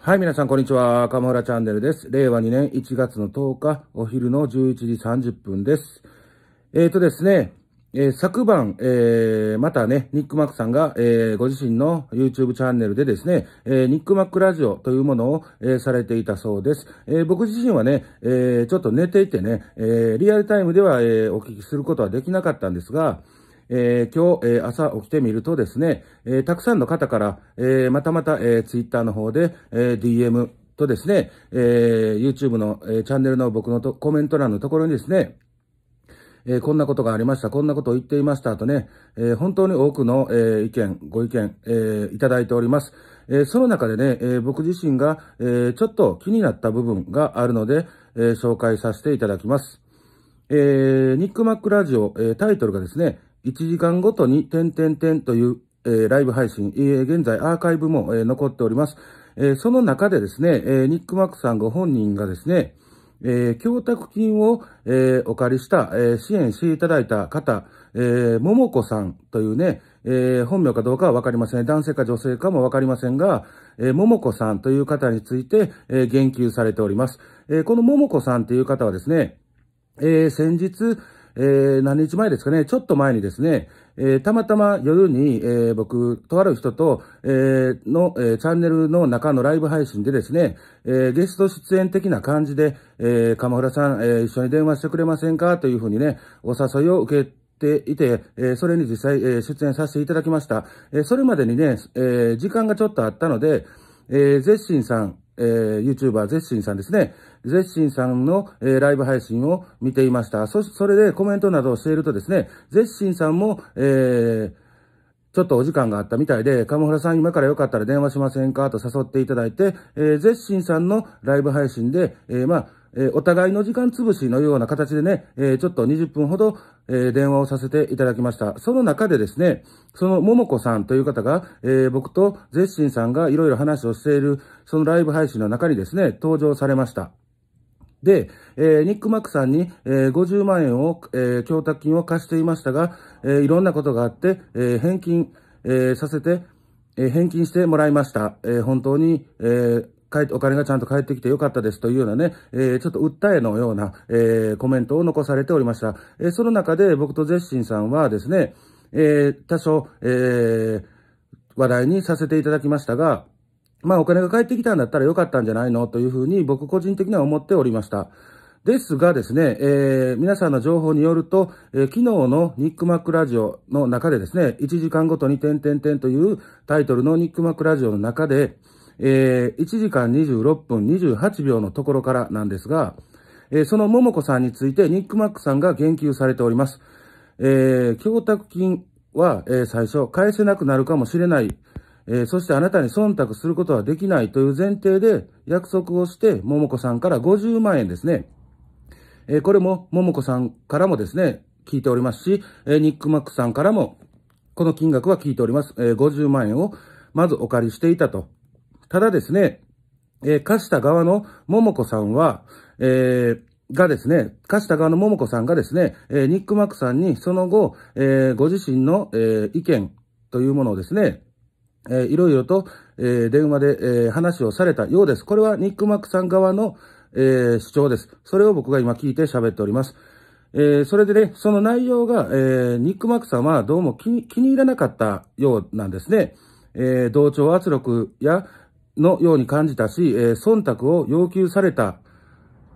はい、皆さん、こんにちは。赤村チャンネルです。令和2年1月の10日、お昼の11時30分です。えっ、ー、とですね、えー、昨晩、えー、またね、ニックマックさんが、えー、ご自身の YouTube チャンネルでですね、えニックマックラジオというものを、えされていたそうです。え僕自身はね、えちょっと寝ていてね、えリアルタイムでは、えお聞きすることはできなかったんですが、えー、今日、えー、朝起きてみるとですね、えー、たくさんの方から、えまたまた、えー、ツイッターの方で、え DM とですね、え YouTube の、えチャンネルの僕のとコメント欄のところにですね、えー、こんなことがありました、こんなことを言っていましたとね、えー、本当に多くの、えー、意見、ご意見、えいただいております。えその中でね、え僕自身が、えちょっと気になった部分があるので、え紹介させていただきます。えニックマックラジオ、えタイトルがですね、1時間ごとに点々点という、えー、ライブ配信、えー、現在アーカイブも、えー、残っております。えー、その中でですね、えー、ニック・マックさんご本人がですね、えー、供託金を、えー、お借りした、えー、支援していただいた方、えももこさんというね、えー、本名かどうかはわかりません。男性か女性かもわかりませんが、えももこさんという方について、えー、言及されております。えー、このももこさんという方はですね、えー、先日、えー、何日前ですかね、ちょっと前にですね、えー、たまたま夜に、えー、僕、とある人と、えー、の、えー、チャンネルの中のライブ配信でですね、えー、ゲスト出演的な感じで、えー、鎌倉さん、えー、一緒に電話してくれませんかというふうにね、お誘いを受けていて、えー、それに実際、えー、出演させていただきました。えー、それまでにね、えー、時間がちょっとあったので、えー、ゼッシンさん、えー、YouTuber ゼッシンさんですね、ゼッシンさんの、えー、ライブ配信を見ていました。そそれでコメントなどをしているとですね、ゼッシンさんも、えー、ちょっとお時間があったみたいで、カモフラさん今からよかったら電話しませんかと誘っていただいて、えー、ゼッシンさんのライブ配信で、えー、まあ、えー、お互いの時間潰しのような形でね、えー、ちょっと20分ほど、えー、電話をさせていただきました。その中でですね、そのももこさんという方が、えー、僕とゼッシンさんがいろいろ話をしている、そのライブ配信の中にですね、登場されました。で、えー、ニック・マックさんに、えー、50万円を、えー、供託金を貸していましたが、えー、いろんなことがあって、えー、返金、えー、させて、えー、返金してもらいました。えー、本当に、えー、帰ってお金がちゃんと返ってきてよかったですというようなね、えー、ちょっと訴えのような、えー、コメントを残されておりました。えー、その中で僕とゼッシンさんはですね、えー、多少、えー、話題にさせていただきましたが、まあお金が返ってきたんだったらよかったんじゃないのというふうに僕個人的には思っておりました。ですがですね、えー、皆さんの情報によると、えー、昨日のニックマックラジオの中でですね、1時間ごとに点々点というタイトルのニックマックラジオの中で、えー、1時間26分28秒のところからなんですが、えー、その桃子さんについてニックマックさんが言及されております。えー、供託金は、えー、最初返せなくなるかもしれないえー、そしてあなたに忖度することはできないという前提で約束をして、桃子さんから50万円ですね。えー、これも桃子さんからもですね、聞いておりますし、えー、ニックマックさんからも、この金額は聞いております。えー、50万円をまずお借りしていたと。ただですね、えー、貸した側の桃子さんは、えー、がですね、貸した側の桃子さんがですね、えー、ニックマックさんにその後、えー、ご自身の、えー、意見というものをですね、えいろいろと、え電話で、え話をされたようです。これはニックマックさん側の、え主張です。それを僕が今聞いて喋っております。えそれでね、その内容が、えニックマックさんはどうも気に入らなかったようなんですね。え同調圧力や、のように感じたし、え忖度を要求された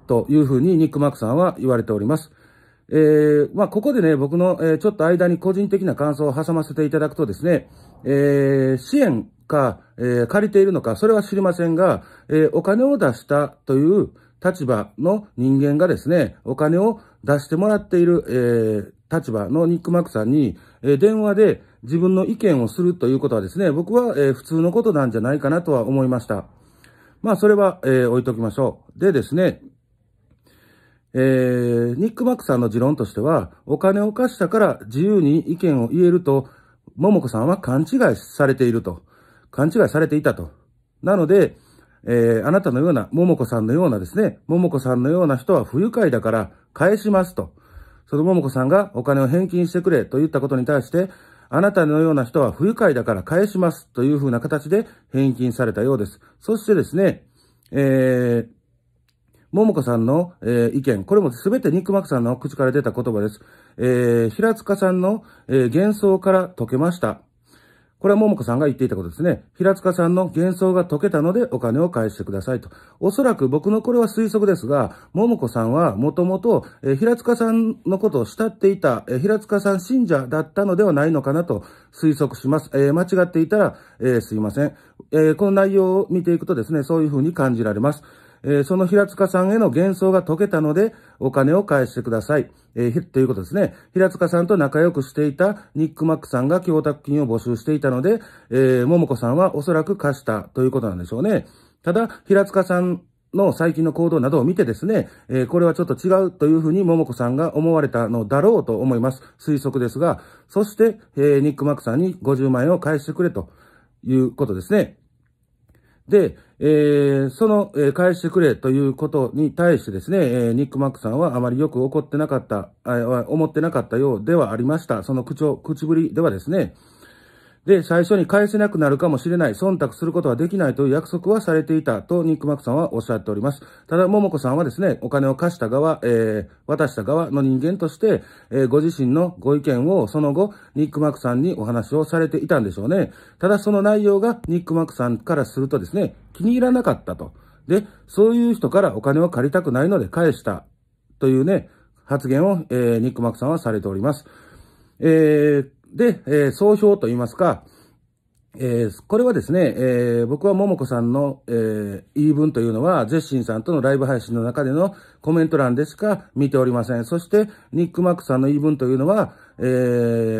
というふうにニックマックさんは言われております。えー、まあ、ここでね、僕の、えー、ちょっと間に個人的な感想を挟ませていただくとですね、えー、支援か、えー、借りているのか、それは知りませんが、えー、お金を出したという立場の人間がですね、お金を出してもらっている、えー、立場のニックマックさんに、えー、電話で自分の意見をするということはですね、僕は、えー、普通のことなんじゃないかなとは思いました。まあ、それは、えー、置いときましょう。でですね、えー、ニック・マックさんの持論としては、お金を貸したから自由に意見を言えると、桃子さんは勘違いされていると。勘違いされていたと。なので、えー、あなたのような、桃子さんのようなですね、桃子さんのような人は不愉快だから返しますと。その桃子さんがお金を返金してくれと言ったことに対して、あなたのような人は不愉快だから返しますというふうな形で返金されたようです。そしてですね、えー、桃子さんの、えー、意見、これも全て肉膜さんの口から出た言葉です。えー、平塚さんの、えー、幻想から解けました。これは桃子さんが言っていたことですね。平塚さんの幻想が解けたのでお金を返してくださいと。おそらく僕のこれは推測ですが、桃子さんはもともと平塚さんのことを慕っていた、え平塚さん信者だったのではないのかなと推測します。えー、間違っていたら、えー、すいません、えー、この内容を見ていくとですね、そういうふうに感じられます。えー、その平塚さんへの幻想が解けたので、お金を返してください。えー、ということですね。平塚さんと仲良くしていたニック・マックさんが供託金を募集していたので、えー、桃子さんはおそらく貸したということなんでしょうね。ただ、平塚さんの最近の行動などを見てですね、えー、これはちょっと違うというふうに桃子さんが思われたのだろうと思います。推測ですが、そして、えー、ニック・マックさんに50万円を返してくれということですね。で、えー、その、えー、返してくれということに対してですね、えー、ニック・マックさんはあまりよく怒ってなかった、思ってなかったようではありました。その口調、口ぶりではですね、で、最初に返せなくなるかもしれない、忖度することはできないという約束はされていたと、ニックマックさんはおっしゃっております。ただ、桃子さんはですね、お金を貸した側、えー、渡した側の人間として、えー、ご自身のご意見をその後、ニックマックさんにお話をされていたんでしょうね。ただ、その内容がニックマックさんからするとですね、気に入らなかったと。で、そういう人からお金を借りたくないので返したというね、発言を、えー、ニックマックさんはされております。えーで、えー、総評と言いますか、えー、これはですね、えー、僕は桃子さんの、えー、言い分というのは、ゼッシンさんとのライブ配信の中でのコメント欄でしか見ておりません。そして、ニック・マックさんの言い分というのは、え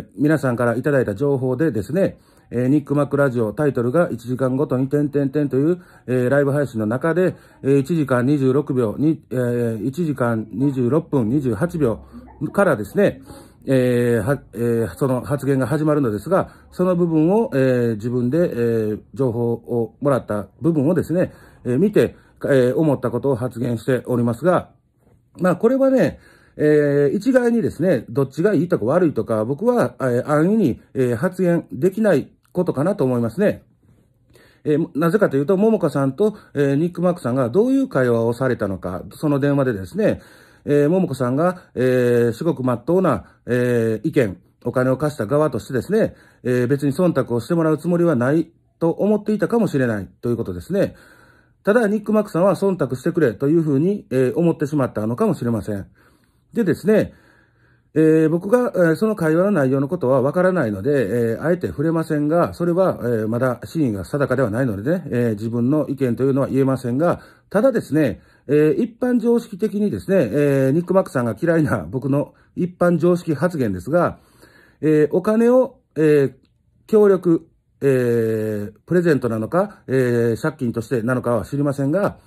ー、皆さんからいただいた情報でですね、えー、ニック・マックラジオタイトルが1時間ごとに点点点という、えー、ライブ配信の中で、えー、1時間26秒に、えー、1時間26分28秒からですね、えー、は、えー、その発言が始まるのですが、その部分を、えー、自分で、えー、情報をもらった部分をですね、えー、見て、えー、思ったことを発言しておりますが、まあ、これはね、えー、一概にですね、どっちがいいとか悪いとか、僕は、えー、安易に、えー、発言できないことかなと思いますね。えー、なぜかというと、ももかさんと、えー、ニック・マークさんがどういう会話をされたのか、その電話でですね、えー、桃子さんが、えー、すごく真っ当な、えー、意見、お金を貸した側としてですね、えー、別に忖度をしてもらうつもりはないと思っていたかもしれないということですね。ただ、ニック・マックさんは忖度してくれというふうに、えー、思ってしまったのかもしれません。でですね、えー、僕が、えー、その会話の内容のことはわからないので、えー、あえて触れませんが、それは、えー、まだ真意が定かではないのでね、えー、自分の意見というのは言えませんが、ただですね、えー、一般常識的にですね、えー、ニック・マックさんが嫌いな僕の一般常識発言ですが、えー、お金を、え協力、えプレゼントなのか、え借金としてなのかは知りませんが、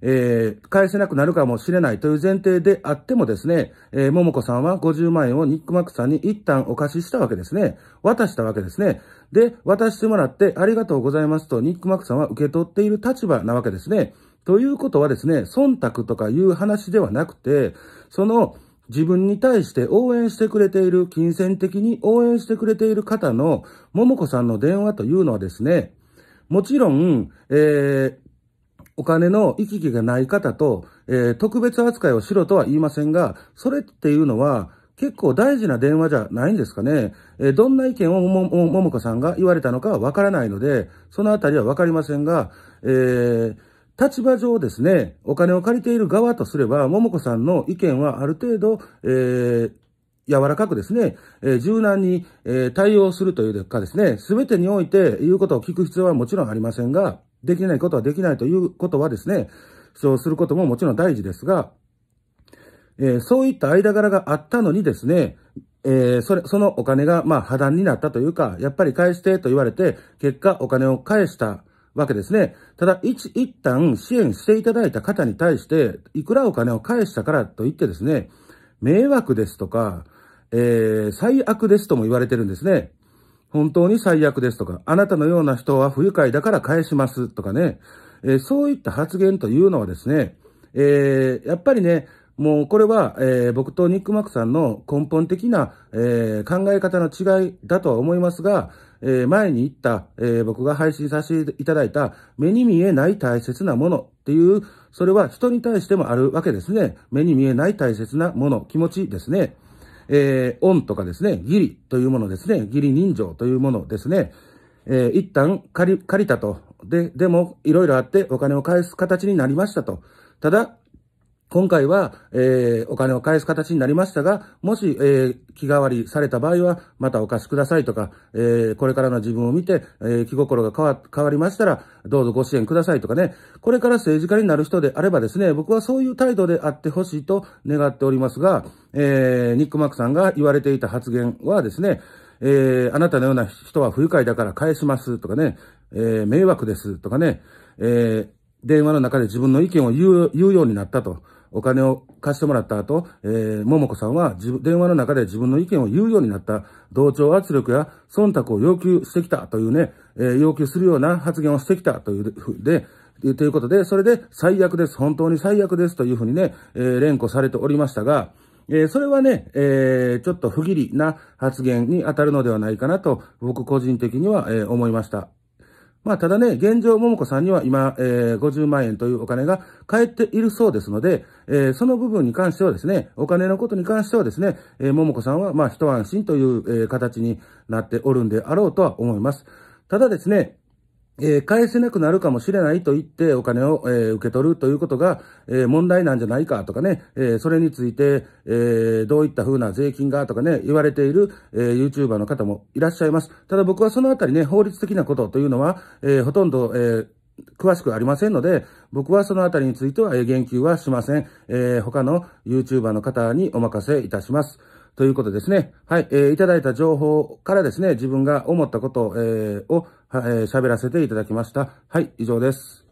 え返せなくなるかもしれないという前提であってもですね、えー、桃子さんは50万円をニックマックさんに一旦お貸ししたわけですね。渡したわけですね。で、渡してもらってありがとうございますとニックマックさんは受け取っている立場なわけですね。ということはですね、忖度とかいう話ではなくて、その自分に対して応援してくれている、金銭的に応援してくれている方の、桃子さんの電話というのはですね、もちろん、えー、お金の行き来がない方と、えー、特別扱いをしろとは言いませんが、それっていうのは、結構大事な電話じゃないんですかね。えー、どんな意見をもももこさんが言われたのかはわからないので、そのあたりはわかりませんが、えー、立場上ですね、お金を借りている側とすれば、桃子さんの意見はある程度、えー、柔らかくですね、え柔軟に、え対応するというかですね、すべてにおいて言うことを聞く必要はもちろんありませんが、できないことはできないということはですね、主張することももちろん大事ですが、えそういった間柄があったのにですね、えー、それ、そのお金が、まあ、破談になったというか、やっぱり返してと言われて、結果お金を返したわけですね。ただ、一、一旦支援していただいた方に対して、いくらお金を返したからといってですね、迷惑ですとか、えー、最悪ですとも言われてるんですね。本当に最悪ですとか、あなたのような人は不愉快だから返しますとかね、えー、そういった発言というのはですね、えー、やっぱりね、もうこれは、えー、僕とニックマックさんの根本的な、えー、考え方の違いだとは思いますが、えー、前に言った、え僕が配信させていただいた目に見えない大切なものっていう、それは人に対してもあるわけですね。目に見えない大切なもの、気持ちですね。えー、恩とかですね、義理というものですね、義理人情というものですね。えー、一旦借り、借りたと。で、でも、いろいろあってお金を返す形になりましたと。ただ、今回は、えー、お金を返す形になりましたが、もし、えー、気代わりされた場合は、またお貸しくださいとか、えー、これからの自分を見て、えー、気心が変わ変わりましたら、どうぞご支援くださいとかね、これから政治家になる人であればですね、僕はそういう態度であってほしいと願っておりますが、えー、ニック・マックさんが言われていた発言はですね、えー、あなたのような人は不愉快だから返しますとかね、えー、迷惑ですとかね、えー、電話の中で自分の意見を言う言うようになったと。お金を貸してもらった後、えー、桃子さんは電話の中で自分の意見を言うようになった、同調圧力や忖度を要求してきたというね、えー、要求するような発言をしてきたというふで、で、ということで、それで最悪です、本当に最悪ですというふうにね、えー、連呼されておりましたが、えー、それはね、えー、ちょっと不義理な発言に当たるのではないかなと、僕個人的には、えー、思いました。まあ、ただね、現状、桃子さんには今、えー、50万円というお金が返っているそうですので、えー、その部分に関してはですね、お金のことに関してはですね、えー、桃子さんは、まあ、一安心という、えー、形になっておるんであろうとは思います。ただですね、え返せなくなるかもしれないと言ってお金を、え受け取るということが、え問題なんじゃないかとかね、えそれについて、えどういった風な税金がとかね、言われている、え YouTuber の方もいらっしゃいます。ただ僕はそのあたりね、法律的なことというのは、えほとんど、え詳しくありませんので、僕はそのあたりについては言及はしません。え他の YouTuber の方にお任せいたします。ということですね。はい、えー、いただいた情報からですね、自分が思ったこと、えー、を喋、えー、らせていただきました。はい、以上です。